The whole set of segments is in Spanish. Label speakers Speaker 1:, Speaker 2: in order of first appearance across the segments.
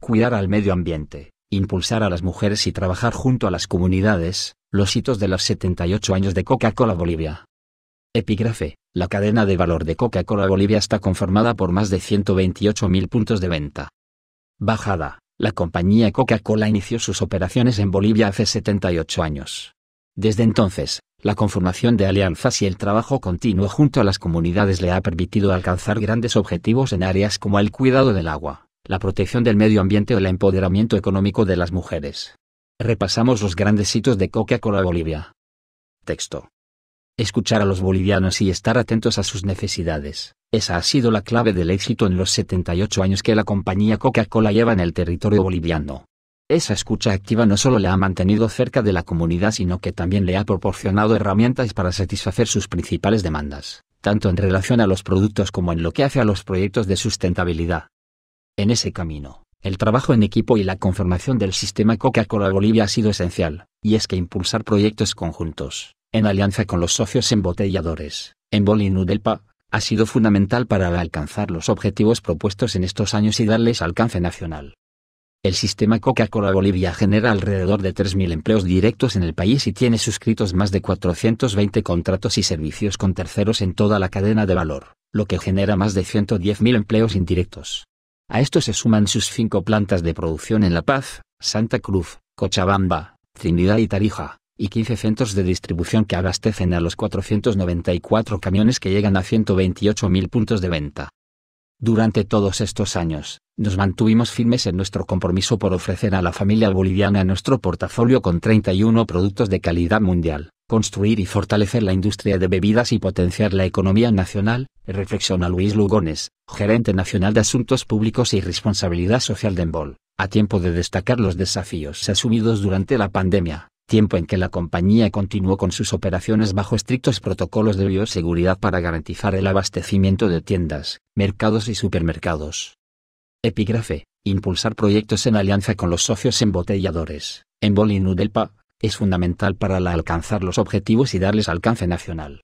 Speaker 1: cuidar al medio ambiente, impulsar a las mujeres y trabajar junto a las comunidades, los hitos de los 78 años de Coca-Cola Bolivia. Epígrafe. La cadena de valor de Coca-Cola Bolivia está conformada por más de 128.000 puntos de venta. Bajada. La compañía Coca-Cola inició sus operaciones en Bolivia hace 78 años. Desde entonces, la conformación de alianzas y el trabajo continuo junto a las comunidades le ha permitido alcanzar grandes objetivos en áreas como el cuidado del agua, la protección del medio ambiente o el empoderamiento económico de las mujeres. Repasamos los grandes hitos de Coca-Cola Bolivia. Texto. Escuchar a los bolivianos y estar atentos a sus necesidades. Esa ha sido la clave del éxito en los 78 años que la compañía Coca-Cola lleva en el territorio boliviano. Esa escucha activa no solo le ha mantenido cerca de la comunidad, sino que también le ha proporcionado herramientas para satisfacer sus principales demandas, tanto en relación a los productos como en lo que hace a los proyectos de sustentabilidad. En ese camino, el trabajo en equipo y la conformación del sistema Coca-Cola Bolivia ha sido esencial, y es que impulsar proyectos conjuntos, en alianza con los socios embotelladores, en Bolinudelpa, ha sido fundamental para alcanzar los objetivos propuestos en estos años y darles alcance nacional. El sistema Coca-Cola Bolivia genera alrededor de 3.000 empleos directos en el país y tiene suscritos más de 420 contratos y servicios con terceros en toda la cadena de valor, lo que genera más de 110.000 empleos indirectos. A esto se suman sus cinco plantas de producción en La Paz, Santa Cruz, Cochabamba, Trinidad y Tarija, y 15 centros de distribución que abastecen a los 494 camiones que llegan a 128.000 puntos de venta. Durante todos estos años, nos mantuvimos firmes en nuestro compromiso por ofrecer a la familia boliviana nuestro portafolio con 31 productos de calidad mundial, construir y fortalecer la industria de bebidas y potenciar la economía nacional, reflexiona Luis Lugones, gerente nacional de Asuntos Públicos y Responsabilidad Social de Embol. a tiempo de destacar los desafíos asumidos durante la pandemia, tiempo en que la compañía continuó con sus operaciones bajo estrictos protocolos de bioseguridad para garantizar el abastecimiento de tiendas, mercados y supermercados. Epígrafe, impulsar proyectos en alianza con los socios embotelladores, Embol y Nudelpa, es fundamental para alcanzar los objetivos y darles alcance nacional.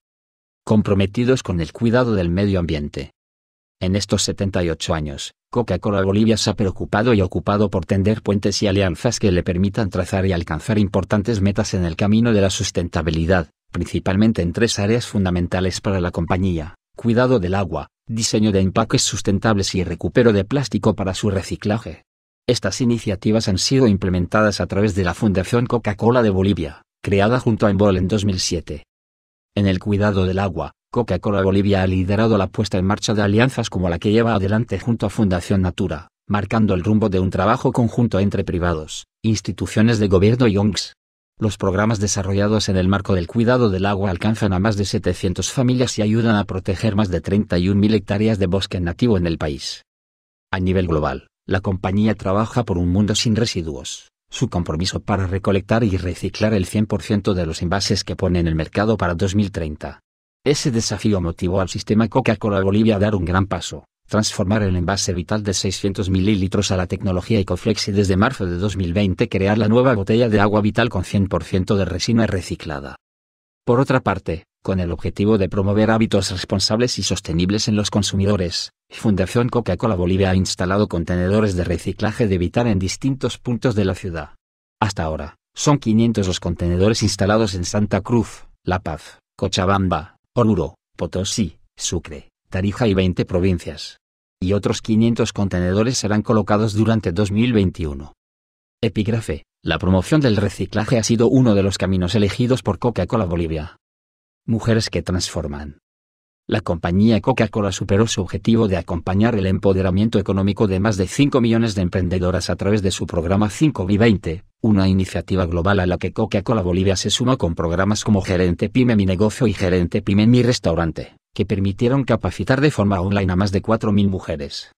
Speaker 1: Comprometidos con el cuidado del medio ambiente. En estos 78 años, Coca-Cola Bolivia se ha preocupado y ocupado por tender puentes y alianzas que le permitan trazar y alcanzar importantes metas en el camino de la sustentabilidad, principalmente en tres áreas fundamentales para la compañía, cuidado del agua, diseño de empaques sustentables y recupero de plástico para su reciclaje. Estas iniciativas han sido implementadas a través de la Fundación Coca-Cola de Bolivia, creada junto a Embol en 2007. En el cuidado del agua, Coca-Cola Bolivia ha liderado la puesta en marcha de alianzas como la que lleva adelante junto a Fundación Natura, marcando el rumbo de un trabajo conjunto entre privados, instituciones de gobierno y ONGs. Los programas desarrollados en el marco del cuidado del agua alcanzan a más de 700 familias y ayudan a proteger más de 31.000 hectáreas de bosque nativo en el país. A nivel global, la compañía trabaja por un mundo sin residuos. Su compromiso para recolectar y reciclar el 100% de los envases que pone en el mercado para 2030. Ese desafío motivó al sistema Coca-Cola Bolivia a dar un gran paso, transformar el envase vital de 600 mililitros a la tecnología Ecoflex y desde marzo de 2020 crear la nueva botella de agua vital con 100% de resina reciclada. Por otra parte, con el objetivo de promover hábitos responsables y sostenibles en los consumidores, Fundación Coca-Cola Bolivia ha instalado contenedores de reciclaje de Vital en distintos puntos de la ciudad. Hasta ahora, son 500 los contenedores instalados en Santa Cruz, La Paz, Cochabamba, Oruro, Potosí, Sucre, Tarija y 20 provincias. Y otros 500 contenedores serán colocados durante 2021. Epígrafe, la promoción del reciclaje ha sido uno de los caminos elegidos por Coca-Cola Bolivia. Mujeres que transforman la compañía Coca-Cola superó su objetivo de acompañar el empoderamiento económico de más de 5 millones de emprendedoras a través de su programa 5 20 una iniciativa global a la que Coca-Cola Bolivia se suma con programas como Gerente Pyme Mi Negocio y Gerente Pyme Mi Restaurante, que permitieron capacitar de forma online a más de 4.000 mujeres.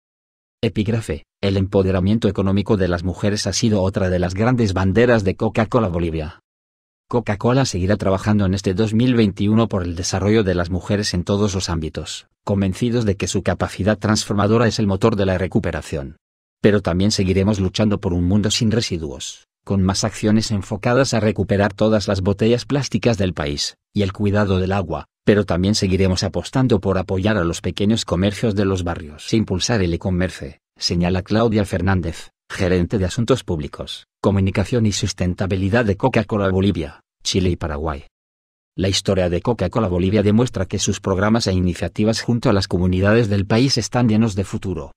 Speaker 1: Epígrafe, el empoderamiento económico de las mujeres ha sido otra de las grandes banderas de Coca-Cola Bolivia. Coca-Cola seguirá trabajando en este 2021 por el desarrollo de las mujeres en todos los ámbitos, convencidos de que su capacidad transformadora es el motor de la recuperación. Pero también seguiremos luchando por un mundo sin residuos, con más acciones enfocadas a recuperar todas las botellas plásticas del país, y el cuidado del agua, pero también seguiremos apostando por apoyar a los pequeños comercios de los barrios e impulsar el e-commerce, señala Claudia Fernández gerente de Asuntos Públicos, Comunicación y Sustentabilidad de Coca-Cola Bolivia, Chile y Paraguay. La historia de Coca-Cola Bolivia demuestra que sus programas e iniciativas junto a las comunidades del país están llenos de futuro.